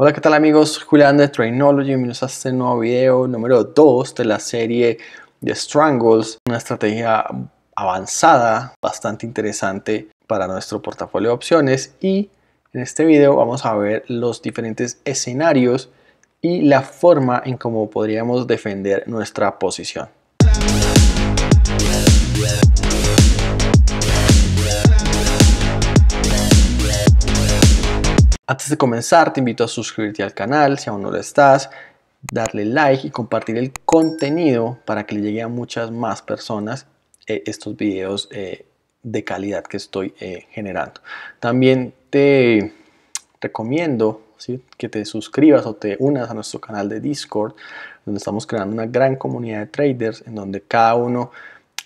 Hola, ¿qué tal amigos? Julián de Trainology, bienvenidos a este nuevo video número 2 de la serie de Strangles, una estrategia avanzada, bastante interesante para nuestro portafolio de opciones y en este video vamos a ver los diferentes escenarios y la forma en cómo podríamos defender nuestra posición. Antes de comenzar, te invito a suscribirte al canal si aún no lo estás, darle like y compartir el contenido para que le llegue a muchas más personas eh, estos videos eh, de calidad que estoy eh, generando. También te recomiendo que te suscribas o te unas a nuestro canal de Discord, donde estamos creando una gran comunidad de traders en donde cada uno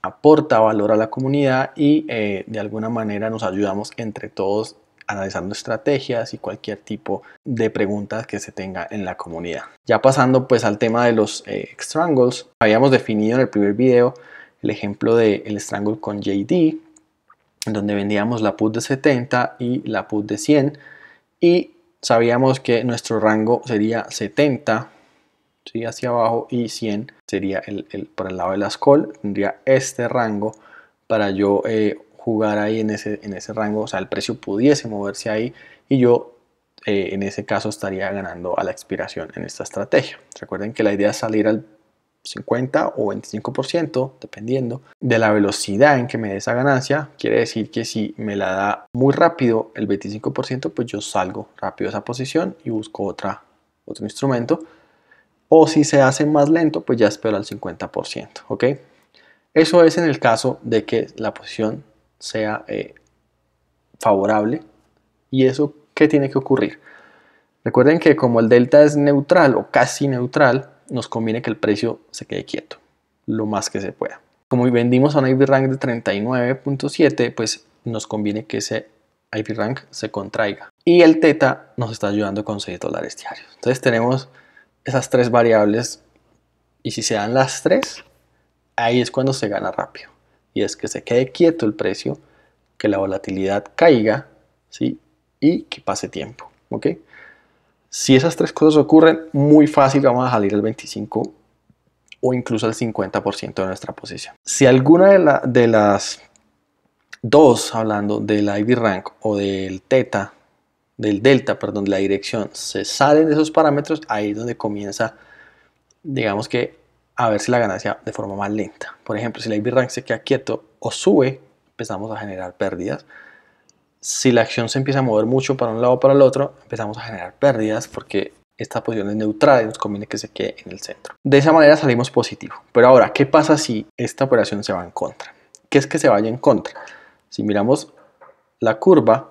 aporta valor a la comunidad y de alguna manera nos ayudamos entre todos analizando estrategias y cualquier tipo de preguntas que se tenga en la comunidad. Ya pasando pues al tema de los strangles, eh, habíamos definido en el primer video el ejemplo del el strangle con JD, donde vendíamos la put de 70 y la put de 100 y sabíamos que nuestro rango sería 70 ¿sí? hacia abajo y 100 sería el, por el lado de las call, tendría este rango para yo eh, jugar ahí en ese, en ese rango, o sea, el precio pudiese moverse ahí y yo eh, en ese caso estaría ganando a la expiración en esta estrategia. Recuerden que la idea es salir al 50 o 25%, dependiendo de la velocidad en que me dé esa ganancia. Quiere decir que si me la da muy rápido el 25%, pues yo salgo rápido de esa posición y busco otra, otro instrumento. O si se hace más lento, pues ya espero al 50%. Eso es en el caso de que la posición sea eh, favorable. ¿Y eso qué tiene que ocurrir? Recuerden que como el delta es neutral o casi neutral, nos conviene que el precio se quede quieto lo más que se pueda. Como vendimos a un IV de 39.7, pues nos conviene que ese IV rank se contraiga. Y el teta nos está ayudando con 6 dólares diarios. Entonces tenemos esas tres variables y si se dan las tres, ahí es cuando se gana rápido y es que se quede quieto el precio, que la volatilidad caiga ¿sí? y que pase tiempo. Si esas tres cosas ocurren, muy fácil vamos a salir el 25 o incluso el 50% de nuestra posición. Si alguna de, de las dos, hablando del Ivy Rank o del del delta, perdón, de la dirección, se salen de esos parámetros, ahí es donde comienza, digamos que a ver si la ganancia de forma más lenta. Por ejemplo, si la IB rank se queda quieto o sube, empezamos a generar pérdidas. Si la acción se empieza a mover mucho para un lado o para el otro, empezamos a generar pérdidas porque esta posición es neutral y nos conviene que se quede en el centro. De esa manera salimos positivo. Pero ahora, ¿qué pasa si esta operación se va en contra? ¿Qué es que se vaya en contra? Si miramos la curva,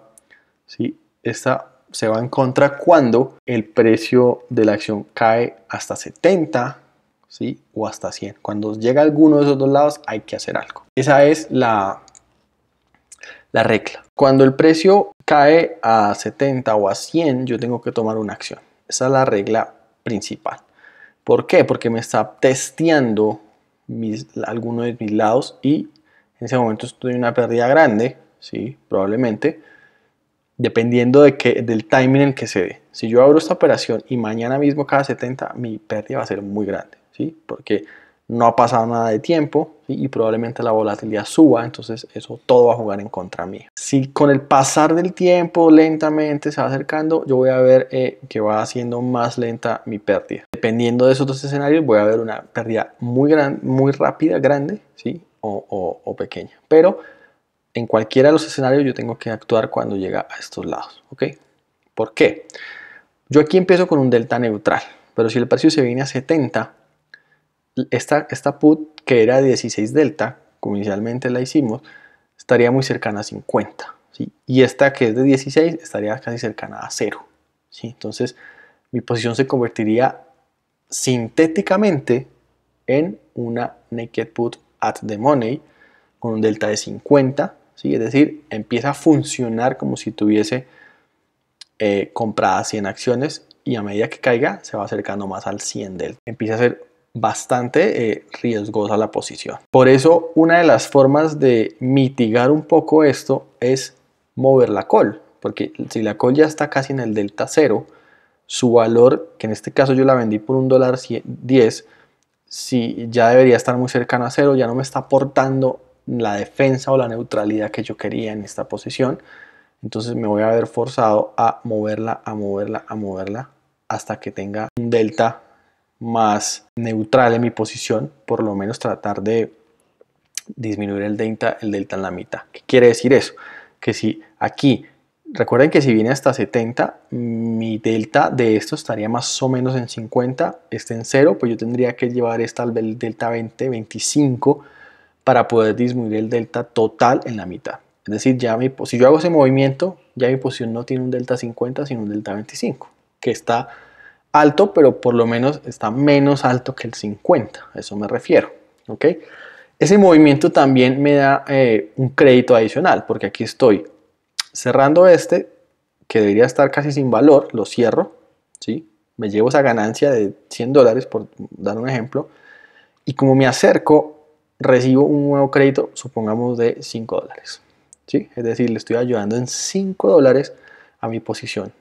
¿sí? esta se va en contra cuando el precio de la acción cae hasta 70, ¿sí? o hasta 100. Cuando llega alguno de esos dos lados hay que hacer algo. Esa es la, regla. Cuando el precio cae a 70 o a 100, yo tengo que tomar una acción. Esa es la regla principal. ¿Por qué? Porque me está testeando alguno de mis lados y en ese momento estoy en una pérdida grande, ¿sí? probablemente, dependiendo de que, del timing en que se dé. Si yo abro esta operación y mañana mismo cada 70, mi pérdida va a ser muy grande. ¿sí? Porque no ha pasado nada de tiempo y probablemente la volatilidad suba, entonces eso todo va a jugar en contra mí. Si con el pasar del tiempo lentamente se va acercando, yo voy a ver eh, que va haciendo más lenta mi pérdida. Dependiendo de esos dos escenarios, voy a ver una pérdida muy, gran, muy rápida, grande, ¿sí? O, pequeña. Pero en cualquiera de los escenarios yo tengo que actuar cuando llega a estos lados, ¿ok? ¿Por qué? Yo aquí empiezo con un delta neutral, pero si el precio se viene a 70, esta, esta put que era 16 delta, como inicialmente la hicimos, estaría muy cercana a 50. Y esta que es de 16 estaría casi cercana a 0. Entonces mi posición se convertiría sintéticamente en una naked put at the money con un delta de 50. Es decir, empieza a funcionar como si tuviese eh, compradas 100 acciones y a medida que caiga se va acercando más al 100 delta. Empieza a ser bastante eh, riesgosa la posición. Por eso una de las formas de mitigar un poco esto es mover la col, porque si la col ya está casi en el delta cero, su valor, que en este caso yo la vendí por un dólar 10, si ya debería estar muy cercano a cero, ya no me está aportando la defensa o la neutralidad que yo quería en esta posición. Entonces me voy a ver forzado a moverla, a moverla, a moverla hasta que tenga un delta más neutral en mi posición, por lo menos tratar de disminuir el delta, el delta en la mitad. ¿Qué quiere decir eso? Que si aquí, recuerden que si viene hasta 70, mi delta de esto estaría más o menos en 50, este en 0, pues yo tendría que llevar esta al delta 20, 25, para poder disminuir el delta total en la mitad. Es decir, ya mi, si yo hago ese movimiento, ya mi posición no tiene un delta 50, sino un delta 25, que está alto, pero por lo menos está menos alto que el 50, eso me refiero, ¿ok? Ese movimiento también me da eh, un crédito adicional, porque aquí estoy cerrando este, que debería estar casi sin valor, lo cierro, ¿sí? Me llevo esa ganancia de 100 dólares, por dar un ejemplo, y como me acerco, recibo un nuevo crédito, supongamos de 5 dólares, ¿sí? Es decir, le estoy ayudando en 5 dólares a mi posición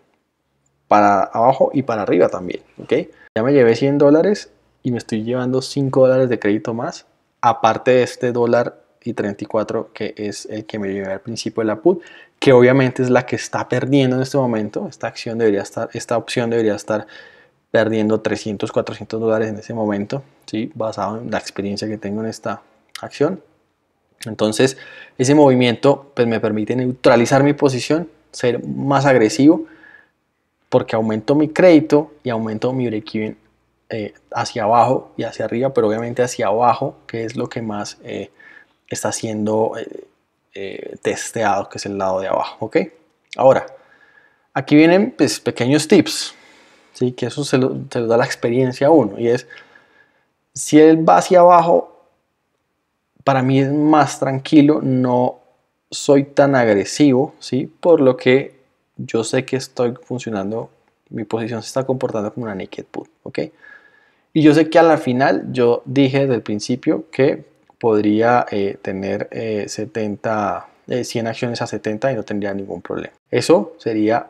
para abajo y para arriba también, ¿ok? Ya me llevé 100 dólares y me estoy llevando 5 dólares de crédito más, aparte de este dólar y 34 que es el que me llevé al principio de la put, que obviamente es la que está perdiendo en este momento, esta acción debería estar, esta opción debería estar perdiendo 300, 400 dólares en ese momento, ¿sí? basado en la experiencia que tengo en esta acción. Entonces, ese movimiento pues, me permite neutralizar mi posición, ser más agresivo porque aumento mi crédito y aumento mi break eh, hacia abajo y hacia arriba, pero obviamente hacia abajo, que es lo que más eh, está siendo eh, testeado, que es el lado de abajo, ¿ok? Ahora, aquí vienen pues, pequeños tips, ¿sí? que eso se lo, da la experiencia a uno, y es, si él va hacia abajo, para mí es más tranquilo, no soy tan agresivo, ¿sí? Por lo que yo sé que estoy funcionando, mi posición se está comportando como una naked put, ¿ok? Y yo sé que a la final, yo dije desde el principio que podría eh, tener 70, eh, 100 eh, acciones a 70 y no tendría ningún problema. Eso sería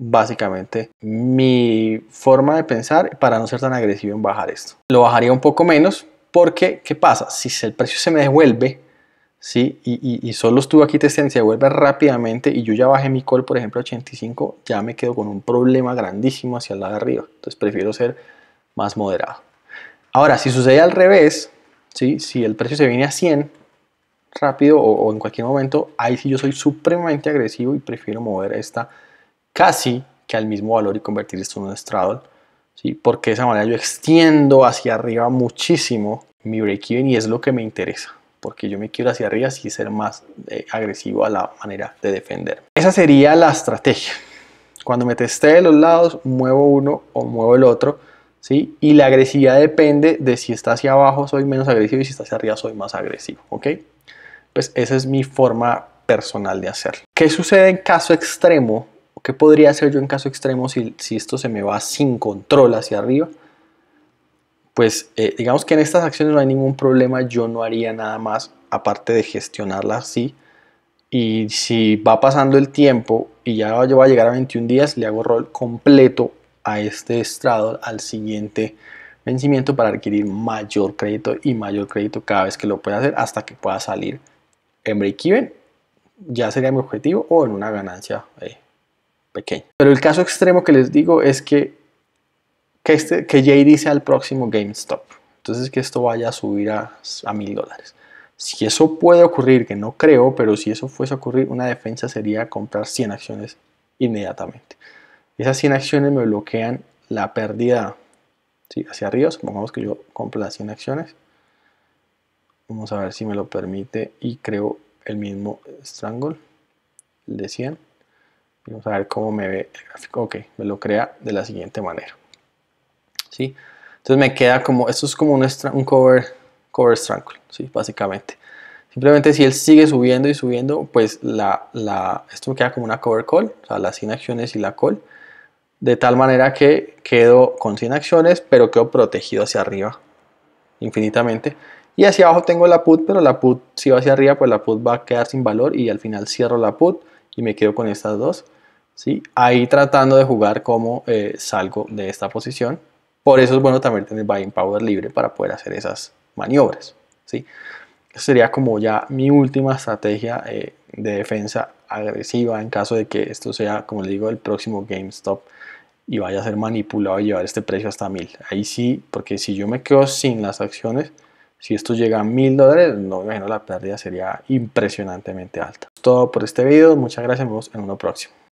básicamente mi forma de pensar para no ser tan agresivo en bajar esto. Lo bajaría un poco menos porque, ¿qué pasa? Si el precio se me devuelve, y, solo estuvo aquí testeando, se vuelve rápidamente y yo ya bajé mi call, por ejemplo, a 85, ya me quedo con un problema grandísimo hacia el lado de arriba. Entonces prefiero ser más moderado. Ahora, si sucede al revés, ¿sí? si el precio se viene a 100 rápido o, en cualquier momento, ahí sí yo soy supremamente agresivo y prefiero mover esta casi que al mismo valor y convertir esto en un straddle. ¿sí? Porque de esa manera yo extiendo hacia arriba muchísimo mi break-even y es lo que me interesa porque yo me quiero hacia arriba y ser más eh, agresivo a la manera de defender. Esa sería la estrategia. Cuando me testé de los lados, muevo uno o muevo el otro, ¿sí? Y la agresividad depende de si está hacia abajo soy menos agresivo y si está hacia arriba soy más agresivo, ¿ok? Pues esa es mi forma personal de hacerlo. ¿Qué sucede en caso extremo? ¿Qué podría hacer yo en caso extremo si esto se me va sin control hacia arriba? pues eh, digamos que en estas acciones no hay ningún problema, yo no haría nada más aparte de gestionarlas así. Y si va pasando el tiempo y ya yo va a llegar a 21 días, le hago rol completo a este estrado al siguiente vencimiento para adquirir mayor crédito y mayor crédito cada vez que lo pueda hacer hasta que pueda salir en break-even, ya sería mi objetivo o en una ganancia eh, pequeña. Pero el caso extremo que les digo es que que, este, que al próximo GameStop. Entonces que esto vaya a subir a, mil dólares. Si eso puede ocurrir, que no creo, pero si eso fuese a ocurrir, una defensa sería comprar 100 acciones inmediatamente. Esas 100 acciones me bloquean la pérdida hacia arriba. Supongamos que yo compro las 100 acciones. Vamos a ver si me lo permite y creo el mismo strangle, el de 100. Vamos a ver cómo me ve el gráfico. Ok, me lo crea de la siguiente manera. Entonces me queda como, esto es como un, cover, cover strangle, ¿sí? Básicamente. Simplemente si él sigue subiendo y subiendo, pues la, esto me queda como una cover call, o sea, las 100 acciones y la call. De tal manera que quedo con 100 acciones, pero quedo protegido hacia arriba, infinitamente. Y hacia abajo tengo la put, pero la put si va hacia arriba, pues la put va a quedar sin valor y al final cierro la put y me quedo con estas dos. Ahí tratando de jugar cómo eh, salgo de esta posición. Por eso es bueno también tener buying power libre para poder hacer esas maniobras. ¿sí? sería como ya mi última estrategia eh, de defensa agresiva en caso de que esto sea, como le digo, el próximo GameStop y vaya a ser manipulado y llevar este precio hasta 1000. Ahí sí, porque si yo me quedo sin las acciones, si esto llega a 1000 dólares, no me imagino la pérdida sería impresionantemente alta. Todo por este video, muchas gracias, nos vemos en uno próximo.